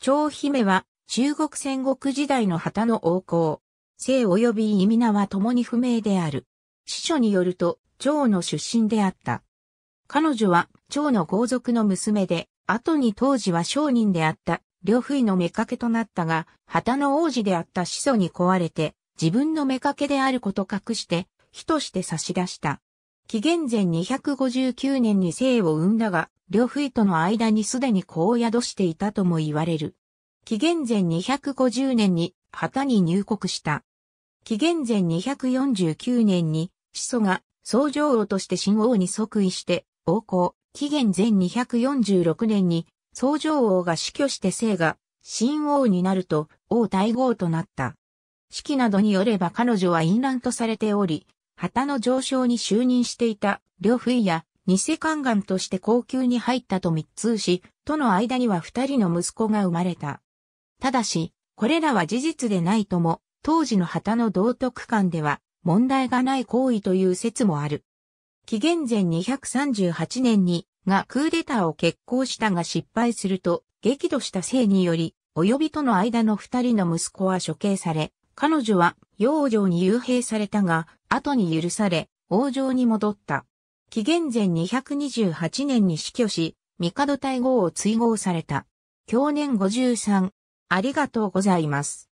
長姫は中国戦国時代の旗の王侯。姓及び意味名は共に不明である。司書によると、長の出身であった。彼女は長の豪族の娘で、後に当時は商人であった、両夫の妾となったが、旗の王子であった始祖に壊れて、自分の妾であること隠して、火として差し出した。紀元前259年に生を生んだが、両夫との間にすでに子を宿していたとも言われる。紀元前250年に旗に入国した。紀元前249年に始祖が宗上王として新王に即位して王侯。紀元前246年に宗上王が死去して生が新王になると王大号となった。式などによれば彼女は淫乱とされており、旗の上昇に就任していた、両夫や、偽宦官として高級に入ったと密通し、との間には二人の息子が生まれた。ただし、これらは事実でないとも、当時の旗の道徳観では問題がない行為という説もある。紀元前238年に、がクーデターを決行したが失敗すると、激怒したせいにより、及びとの間の二人の息子は処刑され、彼女は養女に幽閉されたが、後に許され、王城に戻った。紀元前228年に死去し、帝大号を追号された。去年53。ありがとうございます。